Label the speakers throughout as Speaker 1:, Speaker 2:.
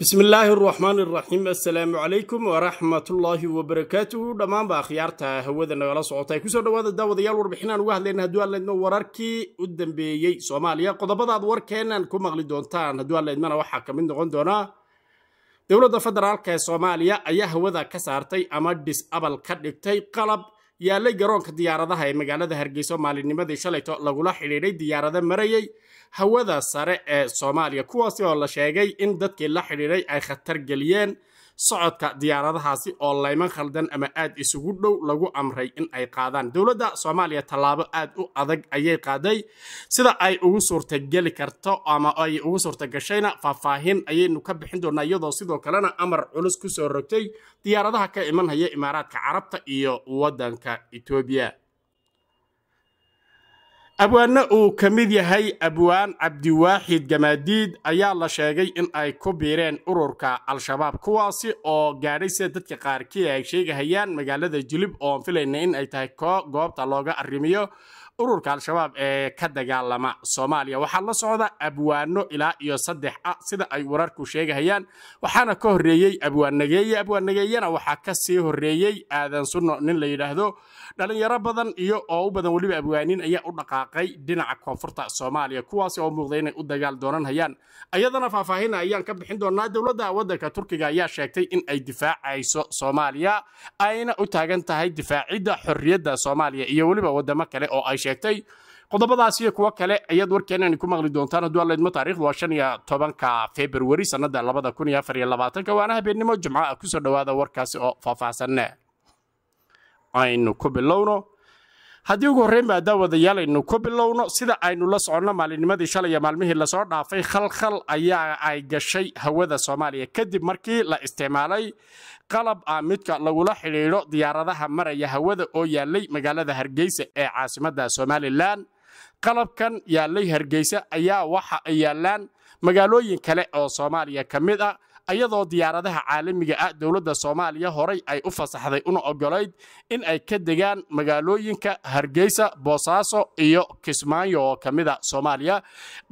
Speaker 1: بسم الله الرحمن الرحيم السلام عليكم ورحمة الله وبركاته دمان باخيارتا هوادا نغلا سعوتاي كسر دوادا داودا يال وربحنان واحد لين هدوان لين وراركي ودن بيي سوماليا قضبادا دور كينان كو مغلي دونتان هدوان لين مانا وحاكا من دون دونا دولة فدرالكا سوماليا ايا هوادا كسارتاي اما ديس ابل كدكتاي قلب yaallay garoonka diyaaradaha ee magaalada hargeyso maalinimadii shalayto lagula xidhiidhay diyaarado marayay hawada sare ee soomaaliya kuwaasi oo la sheegay in dadkii la xidhiidhay ay khatar geliyeen socodka diyaaradahaasi oo layman khaldan ama aad isugu dhow lagu amray in ay qaadaan dowladda soomaaliya tallaabo aad u adag ayay qaaday sida ay ugu suurtageli karto ama ay ugu suurtagashayna faahfaahin ayaynu ka bixin doonaa iyadoo sidoo kalena amar culus ku soo rogtay diyaaradaha ka imanhaya imaaraadka carabta iyo waddanka etoobiya abwaanna uu ka mid yahay abwaan cabdiwaaxid gamaadiid ayaa la sheegay in ay ku biireen ururka al-shabaab kuwaasi oo gaadhay sida dadka qaarkii ay sheegahayaan magaalada julib oon filayna in ay tahay goobta looga arrimiyo ururka al-shabaab ee ka dagaalama soomaaliya waxaa la socda abwaano ilaa iyo saddex a ah, sida ay wararku sheegahayaan waxaana ka horreeyey abwaan nageeye waxaa ka sii horreeyey aadan sunno nin la yidhaahdo dhalinyaro badan iyo oo u badan weliba abwaanin ayaa u dhaqaaqay dhinaca koonfurta soomaaliya kuwaasi oo muuqday inay u dagaal dooranayaan iyadana faahfaahin ah ayaan ka bixin doonaa dowladda waddanka turkiga ayaa sheegtay in ay difaacayso soomaaliya ayna u taagan tahay difaacidda xorriyadda soomaaliya iyo weliba waddamo kale oo ay sheegtay qodobadaas iyo kuwo kale ayaad warkeenani ku maqli doontaan hadduu allaydma taarikhdu waa shan iyo tobanka februari sannada labada kun iyo afar iyo labaatanka waana habeennimo jumca ah kusoo dhowaada warkaasi oo faahfaahsanne aynu ku bilowno haddii ugu horreyn ba daawadayaal aynu ku bilowno sida aynu la soconno maalinimadii shalay maalmihii lasoo dhaafay khalkhal ayaa ay gashay hawada soomaaliya kadib markii la isticmaalay qalab a midka lagula xidhiidho diyaaradaha maraya hawada oo yaallay magaalada hargeysa ee caasimadda somalilan qalabkan yaallay hargeysa ayaa waxa ay yaallaan magaalooyin kale oo soomaaliya ka mid ah ayadoo diyaaradaha caalamiga ah dowladda soomaaliya horey ay u fasaxday una ogolayd in ay ka degaan magaalooyinka hargeysa boosaaso iyo kismaayo oo ka mid a ah soomaaliya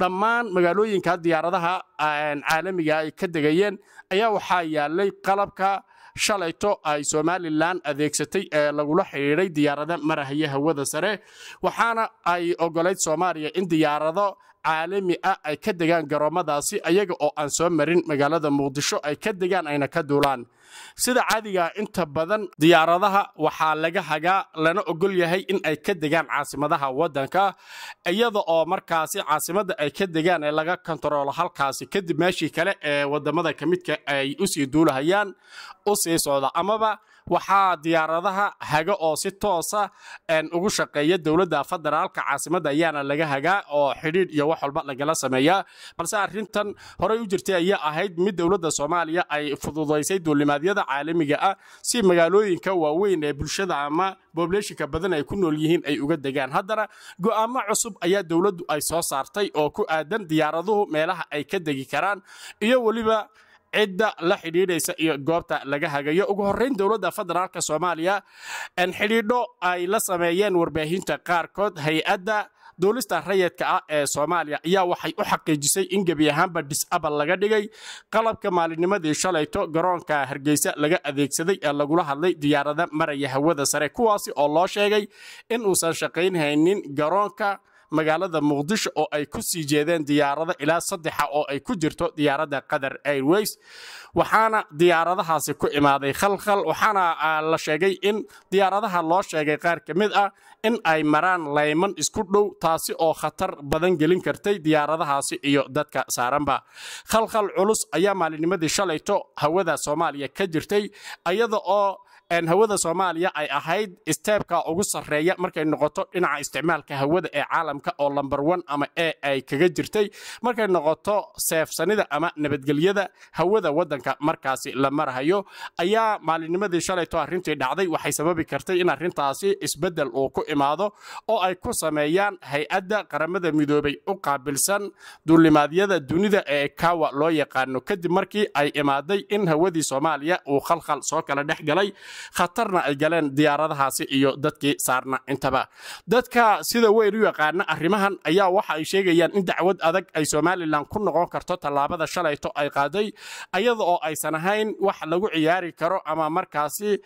Speaker 1: dhammaan magaalooyinka diyaaradaha caalamiga ah ay ka degayeen ayaa waxaa yaalay qalabka shalayto ay somalilan adeegsatay ee lagula xidhiidhay diyaarada marahaya hawada sare waxaana ay ogolayd soomaaliya in diyaarado caalami ah ay ka degaan garoomadaasi iyaga oo aan soo marin magaalada muqdisho ay ka degaan ayna ka duulaan sida caadiga ah, inta badan diyaaradaha waxaa laga hagaa lana ogol yahay in ay ka degaan caasimadaha waddanka iyada oo markaasi caasimadda ay ka degaan ee laga kontaroolo halkaasi kadib meeshii kale ee wadamada ka midka ay u sii duulahayaan u sii socda amaba waxaa diyaaradaha haga oo si toosa ugu shaqeeya dowladda federaalka caasimadda ayaana laga hagaa oo xidhiidh iyo wax walba lagala sameeyaa balse arintan horey u jirtay ayaa ahayd mid dowladda soomaaliya ay fududaysay duulimaadyada caalamiga ah si magaalooyinka waaweyn ee bulshada ama bobleeshinka badan ay ku nool yihiin ay uga degaan haddana go'aamo cusub ayaa dowladdu ay soo saartay oo ku aadan diyaaraduhu meelaha ay ka degi karaan iyo weliba cidda la xidhiidhaysa iyo goobta laga hagayo ugu horreyn dowladda federaalk soomaaliya xidhiidho ay la sameeyeen warbaahinta qaarkood hay-adda duulista rayadka ah ee soomaaliya ayaa waxay u xaqiijisay in gebi ahaanba disabal laga dhigay qalabka maalinimadii shalayto garoonka hargeysa laga adeegsaday ee lagula hadlay diyaarada maraya hawada sare kuwaasi oo loo sheegay in uusan shaqaynhaynin garoonka magaalada muqdisho oo ay ku sii jeedeen diyaarado ilaa saddexa oo ay ku jirto diyaaradda qatar airways waxaana diyaaradahaasi ku imaaday khalkhal waxaana ah, la sheegay in diyaaradaha loo sheegay qaar ka mid ah in ay maraan layman isku dhow taasi oo khatar badan gelin kartay diyaaradahaasi iyo dadka saaranba khalkhal culus ayaa maalinimadii shalayto hawada soomaaliya ka jirtay iyada oo hawada soomaaliya ay ahayd isteebka ugu sarreeya markay noqoto dhinaca isticmaalka hawada ee caalamka oo lambar on ama e ay kaga jirtay markay noqoto seefsanida ama nabadgelyada hawada wadanka markaasi la marhayo ayaa maalinnimadii shalayto arrintii dhacday waxay sababi kartay in arrintaasi isbeddel uu ku imaado oo ay ku sameeyaan hay-adda qaramada midoobay u qaabilsan duulimaadyada dunida ee kawa loo yaqaano kadib markii ay imaaday in hawadii soomaaliya uu khalkhal soo kala dhex galay khatarna ay galeen diyaaradahaasi iyo dadkii saarna intaba dadka sida weyn u yaqaana arrimahan ayaa waxa ay sheegayaan in dacwad adag ay somalilan ku noqon karto tallaabada shalayto ay qaaday ayada oo aysan ahayn wax lagu ciyaari karo ama markaasi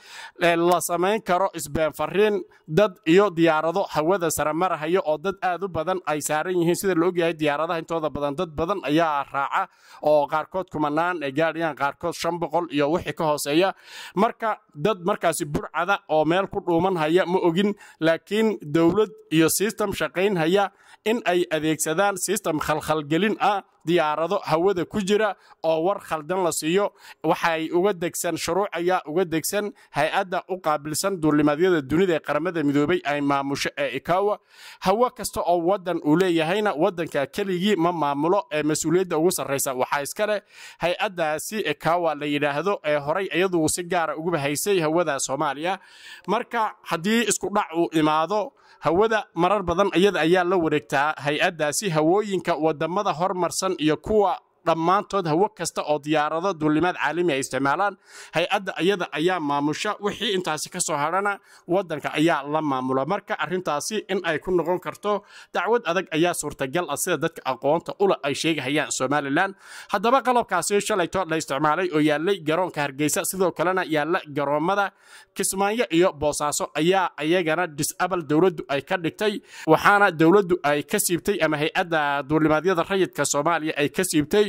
Speaker 1: eh, la samayn karo isbeenfariin dad iyo diyaarado hawada sare marahaya oo dad aad u badan ay saaran yihiin sida la ogyahay diyaaradaha intooda badan dad badan ayaa raaca oo qaarkood kumanaan ee gaadhayaan qaarkood shan boqol iyo wixii ka hooseeya marka dad markaasi burcada oo meel ku dhuuman haya ma ogin laakiin dowlad iyo sistem shaqayn haya in ay adeegsadaan sistem khalkhalgelin ah diyaarado hawada ku jira oo war khaldan la siiyo waxay uga degsan shuruuc ayaa uga degsan hay-adda u qaabilsan duulimaadyada dunida ee qaramada midoobay ay maamusho ee ikawa hawo kasta oo waddan uu leeyahayna waddanka keligii ma maamulo ee mas-uuliyadda ugu sarraysa waxaa iskale hay-addaasi ikawa la yidhaahdo ee horay iyadu si gaara ah uguba haysay hawada soomaaliya marka haddii iskudhac uu imaado hawada marar badan iyada ayaa la wareegtaa hay-addaasi hawooyinka wadamada hormarsan iyo kuwa dhammaantood hawo kasta oo diyaarado duulimaad caalami ay isticmaalaan hay-adda iyada ayaa maamusha wixii intaasi ka soo hadhana waddanka ayaa la maamula marka arrintaasi in ay ku noqon karto dacwad adag ayaa suurtagal ah sida dadka aqoonta ula ay sheegahayaan somalilan haddaba qalabkaasi shalayto la isticmaalay oo yaallay garoonka hargeysa sidoo kalena yaalla garoomada kismaayo iyo boosaaso ayaa iyagana disabal dowladdu ay ka dhigtay waxaana dowladdu ay ka siibtay ama hay-adda duulimaadyada rayidka soomaaliya ay ka siibtay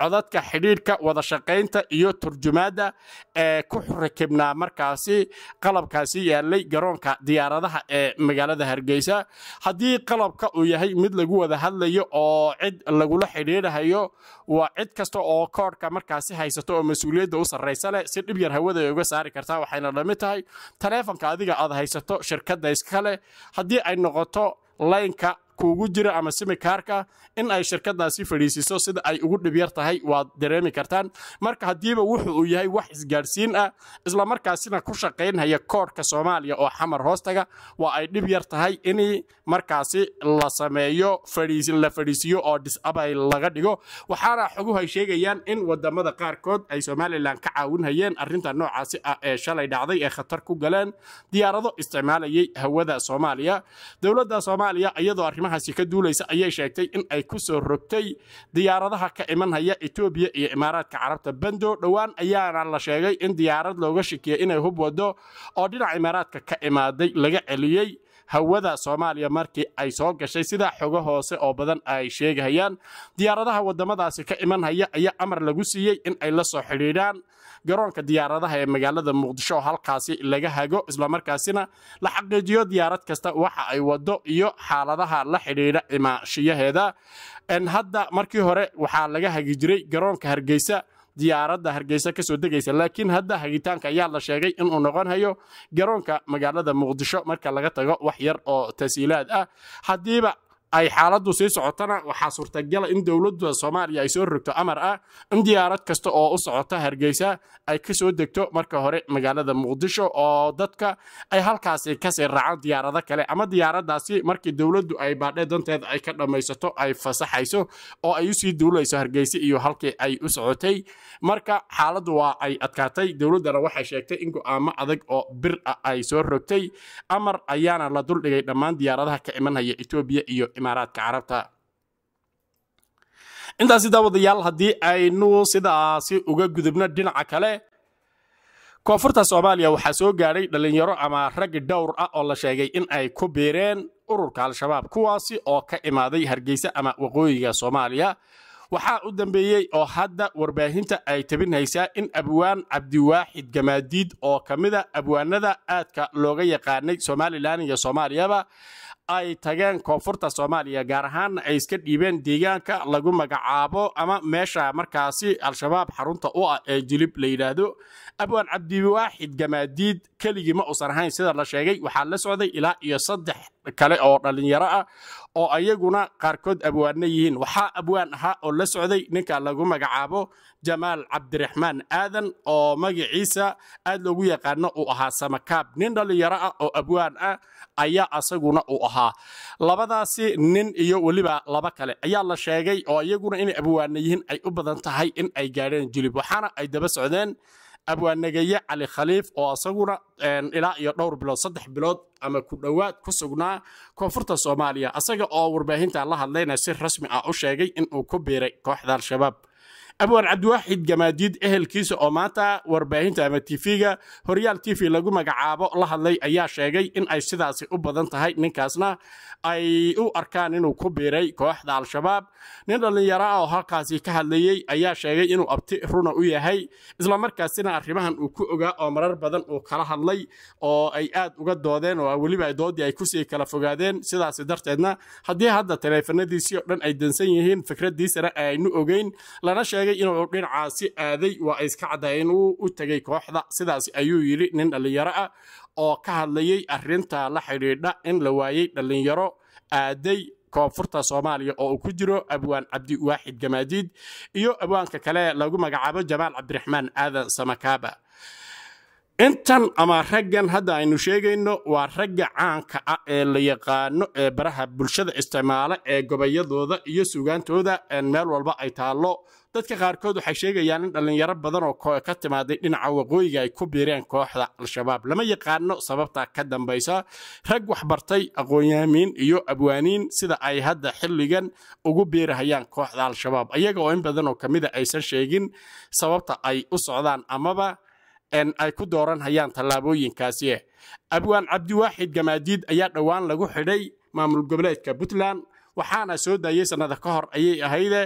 Speaker 1: codadka xidhiirka wada shaqaynta iyo turjumaadda ee ku rakibnaa markaasi qalabkaasi yaalay garoonka diyaaradaha ee magaalada hargeysa haddii qalabka uu yahay mid lagu wada hadlayo oo cid lagula xidhiidhayo waa cid kasta oo koodhka markaasi haysato oo mas-uuliyadda u sarraysa leh si dhib yar hawada uga saari kartaa waxayna dhamid tahay taleefonka adiga aad haysato shirkadda iskale haddii ay noqoto laynka kuugu jira ama simikaarka in ay shirkadaasi fadhiisiso sida ay ugu dhibyar tahay waad dareemi kartaan marka haddiiba wuxu uu yahay wax isgaadhsiin ah islamarkaasina ku shaqaynhaya koorka soomaaliya oo xamar hoostaga waa ay dhib yar tahay in markaasi la sameeyo la fadhiisiyo oo disabay laga dhigo waxaana xoguhu sheegayaan in wadamada qaarkood ay somalilan ka caawinhayeen arinta noocaasi ah ee shalay dhacday ee khatar ku galeen diyaarado isticmaalayay hawada soomaaliya dowlada soomaaliya iyadoo arrimahaasi ka duulaysa ayay sheegtay in ay ku soo rogtay diyaaradaha ka imanhaya etoobiya iyo imaaraadka carabta bandow dhowaan ayaana la sheegay in diyaarad looga shikiyay inay hub wado oo dhinaca imaaraadka ka imaaday laga celiyey hawada soomaaliya markii ay soo gashay sidaa xogo hoose oo badan ay sheegahayaan diyaaradaha wadamadaasi ka imanhaya ayaa amar lagu siiyey in ay la soo xidhiidhaan garoonka diyaaradaha ee magaalada muqdisho oo halkaasi laga hago islamarkaasina la xaqiijiyo diyaarad kasta waxa ay waddo iyo xaaladaha la xidhiidha imaashiyaheeda hadda markii hore waxaa laga hagi jiray garoonka hargeysa diyaaradda hargeysa ka soo degaysa laakiin hadda hagitaanka ayaa la sheegay inuu noqonhayo garoonka magaalada muqdisho marka laga tago wax yar oo tasiilaad ah haddiiba ay xaaladdu sii socotana waxaa suurtagala in dowladda soomaaliya ay soo rogto amar ah in diyaarad kasta oo u socota hargeysa ay ka soo degto marka hore magaalada muqdisho oo dadka ay halkaasi kasii raacaan diyaarado kale ama diyaaradaasi markii dowladdu ay baadhee danteeda ay ka dhammaysato ay fasaxayso oo ay usii duulayso hargeysa iyo halkii ay u socotay marka xaaladdu waa ay adkaatay dowladdana waxay sheegtay in go'aamo adag oo bir ah ay soo rogtay amar ayaana la duldhigay dhammaan diyaaradaha ka imanhaya etoobiya iyo imaaraadka carabta intaas daawadayaal haddii aynu sidaasi uga gudubno dhinaca kale koonfurta soomaaliya waxaa soo gaadhay dhallinyaro ama raggi dhowr ah oo la sheegay in ay ku biireen ururka al-shabaab kuwaasi oo ka imaaday hargeysa ama waqooyiga soomaaliya waxaa u dambeeyey oo hadda warbaahinta ay tabinhaysaa in abwaan cabdiwaaxid gamaadiid oo ka mida ah abwaanada aadka looga yaqaanay somalilan iyo soomaaliyaba ay tageen koonfurta soomaaliya gaar ahaan ay iska dhiibeen deegaanka lagu magacaabo ama meesha markaasi al-shabaab xarunta u ah ee jilib la yidhaahdo abwaan cabdiwaaxid gamaadiid keligii ma uusan ahayn sida la sheegay waxaa la socday ilaa iyo saddex kale oo dhallinyaro ah oo iyaguna qaarkood abwaanna yihiin waxaa abwaan ahaa oo la socday ninka lagu magacaabo jamaal cabdiraxmaan aadan oo magaciisa aad loogu yaqaano uu ahaa samakaab nin dhallinyaro ah oo abwaan ah ayaa asaguna uu ahaa labadaasi nin iyo weliba laba kale ayaa la sheegay oo iyaguna inay abwaana yihiin ay u badan tahay in ay gaadheen julib waxaana ay daba socdeen abwaanageeye cali khaliif oo asaguna ilaa iyo dhowr bilood saddex bilood ama ku dhowaad ku sugnaa koonfurta soomaaliya asaga oo warbaahintan la hadlayna si rasmi ah u sheegay inuu ku biiray kooxda al-shabaab abwaan cabdiwaaxid gamaadiid ehelkiisa oo maanta warbaahinta ama tv-ga horyaal tifi lagu magacaabo la hadlay ayaa sheegay in ay sidaasi u badan tahay ninkaasna ay u arkaan inuu ku biiray kooxda al-shabaab nin dhallinyaro ah oo halkaasi ka hadlayey ayaa sheegay inuu abti runa u yahay islamarkaasina arrimahan uu ku ogaa oo marar badan uu kala hadlay oo ay aad uga doodeen oo weliba doodii ay kusii kala fogaadeen sidaas darteedna haddii hadda taleefanadiisii oo dhan ay dansan yihiin fikradiisana aynu ogeyn lana sheegay sheegay inuu dhinacaasi aaday waa ay iska caddaayeen u tegay kooxda sidaas ayuu yidhi nin dhallinyaro ah oo ka hadlayey arinta la xidhiidha in la waayey dhallinyaro aaday koonfurta soomaaliya oo uu ku jiro abwaan cabdi waaxid gamaadiid iyo abwaanka kale lagu magacaabo jamaal cabdiraxmaan aadan samakaaba intan ama raggan hadda aynu sheegayno waa ragga caanka ah ee la yaqaano ee baraha bulshada isticmaala ee gobayadooda iyo sugaantooda meel walba ay taallo dadka qaarkood waxay sheegayaan in dhallinyaro badan oo ka timaaday dhinaca waqooyiga ay ku biireen kooxda al-shabaab lama yaqaano sababta ka dambaysa rag waxbartay aqoonyaamiin iyo abwaaniin sida ay hadda xilligan ugu biirahayaan kooxda al-shabaab ayaga oo in badan oo ka mida ah aysan sheegin sababta ay u socdaan amaba ay ku dooranhayaan tallaabooyinkaasi abwaan cabdiwaaxid gamaadiid ayaa dhowaan lagu xidhay maamul goboleedka puntland waxaana soo daayey sannada ka hor ayay ahayde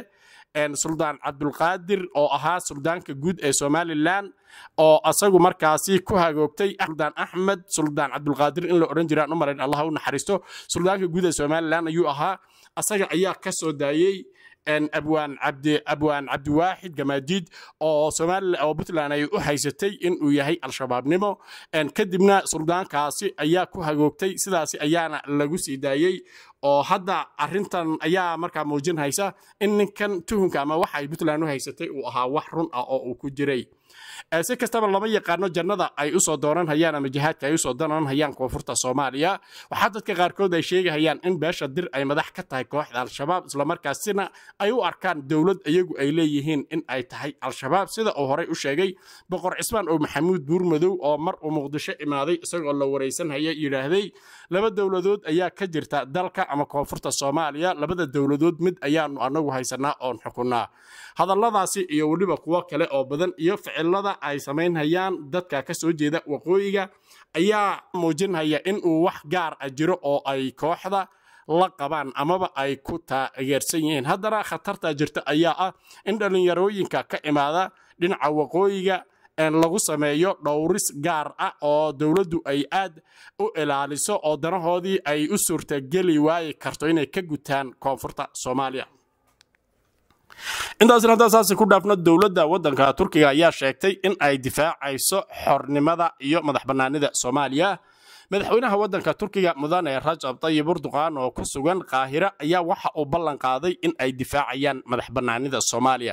Speaker 1: suldaan cabdulqaadir oo ahaa suldaanka guud ee somalilan oo asagu markaasi ku hagoogtay suldaan axmed suldaan cabdulqaadir in la odhan jira u marayn allah u naxariisto suldaanka guud ee somalilan ayuu ahaa asaga ayaa ka soo daayey abwaan abdi abwaan cabdiwaaxid gamaajiid oo somaalilan oo puntland ay u haysatay inuu yahay al-shabaabnimo kadibna suldaankaasi ayaa ku hagoogtay sidaasi ayaana lagu sii daayey oo hadda arintan ayaa markaa muujin haysa in ninkan tuhunka ama waxa ay puntland u haysatay uu ahaa wax run ah oo uu ku jiray Eh, si kastaba lama yaqaano jannada ay usoo dooranhayaan ama jihaadka ay usoo dooranhayaan koonfurta soomaaliya waxaa dadka qaarkood ay sheegahayaan in beesha dir ay madax ka tahay kooxda al-shabaab islamarkaasina ay u arkaan dowlad iyagu ay leeyihiin in ay tahay al-shabaab sida uu horay u sheegay boqor cismaan oo maxamuud buurmadow oo mar uu muqdisho imaaday isagoo la waraysanhaya yidhaahday laba dowladood ayaa ka jirta dalka ama koonfurta soomaaliya labada dowladood mid ayaanu anagu haysanaa oon xukunaa hadalladaasi iyo weliba kuwo kale oo badan iyo ficilada dhaqamada ay samaynhayaan dadka ka soo jeeda waqooyiga ayaa muujinhaya in uu wax gaar ah jiro oo ay kooxda la qabaan amaba ay ku taageersan yihiin haddana khatarta jirta ayaa ah in dhallinyarooyinka ka imaada dhinaca waqooyiga lagu sameeyo dhowris gaar ah oo dowladdu ay aad u ilaaliso oo danahoodii ay u suurtageli waayi karto inay ka gutaan koonfurta soomaaliya intaasina haddaan saasi ku dhaafno dowladda waddanka turkiga ayaa sheegtay in ay difaacayso xornimada iyo madax bannaanida soomaaliya madaxweynaha waddanka turkiga mudane rajab tayib urduqan oo ku sugan kaahira ayaa waxa uu ballan qaaday in ay difaacayaan madax bannaanida soomaaliya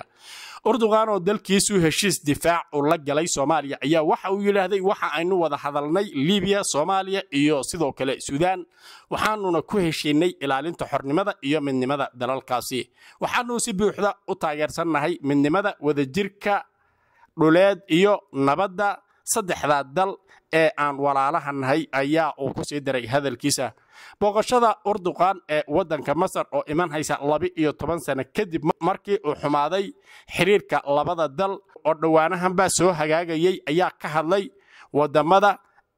Speaker 1: urduqan oo dalkiisu heshiis difaac u la galay soomaaliya ayaa waxa uu yidhaahday waxa aynu wada hadalnay libiya soomaaliya iyo sidoo kale suudaan waxaanuna ku heshiinay ilaalinta xornimada iyo midnimada dalalkaasi waxaanu si buuxda u taageersannahay midnimada wadajirka dhuleed iyo nabadda saddexdaa dal ee aan walaalaha nahay ayaa uu ku sii diray hadalkiisa booqashada urduqan ee waddanka masar oo iman haysa laba iyo toban sano kadib markii uu xumaaday xiriirka labada dal oo dhowaanahanbaa soo hagaagayay ayaa ka hadlay waddamada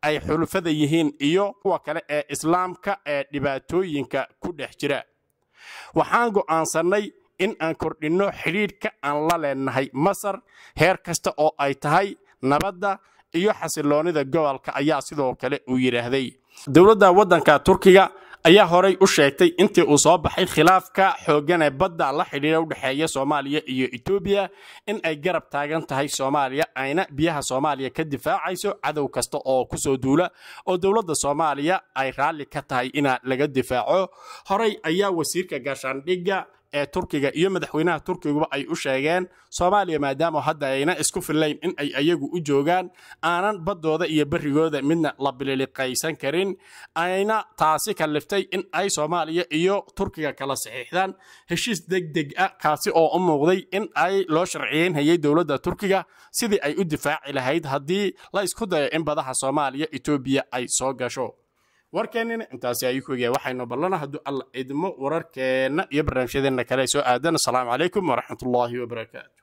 Speaker 1: ay xulufada yihiin iyo kuwa kale ee islaamka ee dhibaatooyinka ku dhex jira waxaan go'aansannay in aan kordhinno xidhiidhka aan la leenahay masar heer kasta oo ay tahay nabadda iyo xasiloonida gobolka ayaa sidoo kale uu yidhaahday dowladda waddanka turkiga ayaa horay u sheegtay intii uu soo baxay khilaafka xooggan ee badda la xidhiira udhexeeya soomaaliya iyo etoobiya in ay garab taagan tahay soomaaliya ayna biyaha soomaaliya ka difaacayso cadow kasta oo kusoo duula oo dowladda soomaaliya ay raalli ka tahay in laga difaaco horay ayaa wasiirka gaashaandhigga ee turkiga iyo madaxweynaha turkiguba ay u sheegeen soomaaliya maadaama hadda ayna isku fillayn in ay ayagu u joogaan aanan baddooda iyo berrigooda midna la bililiqaysan karin ayna taasi kaliftay in ay soomaaliya iyo turkiga kala saxiixdaan heshiis deg deg a ah, kaasi oo u muuqday in ay loo sharciyeynhayay dowladda turkiga sidii ay u difaaci lahayd haddii la isku dayo in badaha soomaaliya etoobiya ay soo gasho warkeennina intaasi ayuu ku egyahay waxaynu ballana hadduu alla idmo wararkeenna iyo barnaamijyadeenna kale ay soo aadaan assalaamu calaykum waraxmatullaahi wabarakaatu